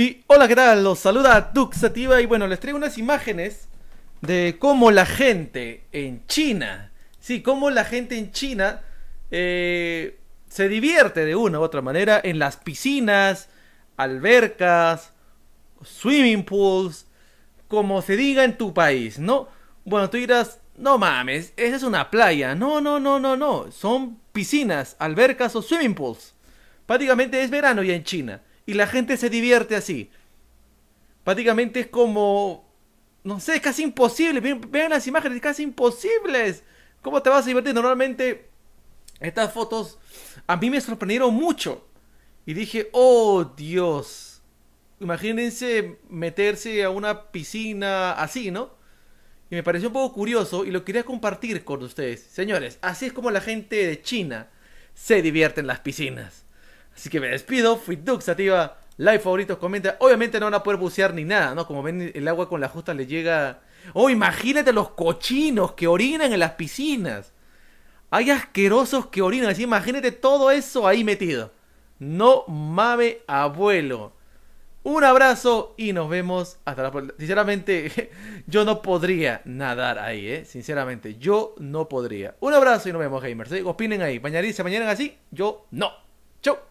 Y hola, ¿qué tal? Los saluda Duxativa y bueno, les traigo unas imágenes de cómo la gente en China, sí, cómo la gente en China eh, se divierte de una u otra manera en las piscinas, albercas, swimming pools, como se diga en tu país, ¿no? Bueno, tú dirás, no mames, esa es una playa. No, no, no, no, no. Son piscinas, albercas o swimming pools. Prácticamente es verano ya en China y la gente se divierte así. Prácticamente es como, no sé, es casi imposible. Vean las imágenes, es casi imposible ¿Cómo te vas a divertir? Normalmente estas fotos a mí me sorprendieron mucho. Y dije, oh Dios. Imagínense meterse a una piscina así, ¿no? Y me pareció un poco curioso y lo quería compartir con ustedes. Señores, así es como la gente de China se divierte en las piscinas. Así que me despido, fui Duxativa, like, favoritos, comenta. Obviamente no van a poder bucear ni nada, ¿no? Como ven, el agua con la justa le llega... Oh, imagínate los cochinos que orinan en las piscinas. Hay asquerosos que orinan, así imagínate todo eso ahí metido. No mame abuelo. Un abrazo y nos vemos hasta la próxima. Sinceramente, yo no podría nadar ahí, ¿eh? Sinceramente, yo no podría. Un abrazo y nos vemos, gamers. ¿eh? Opinen ahí. Mañana se mañana así, yo no. Chau.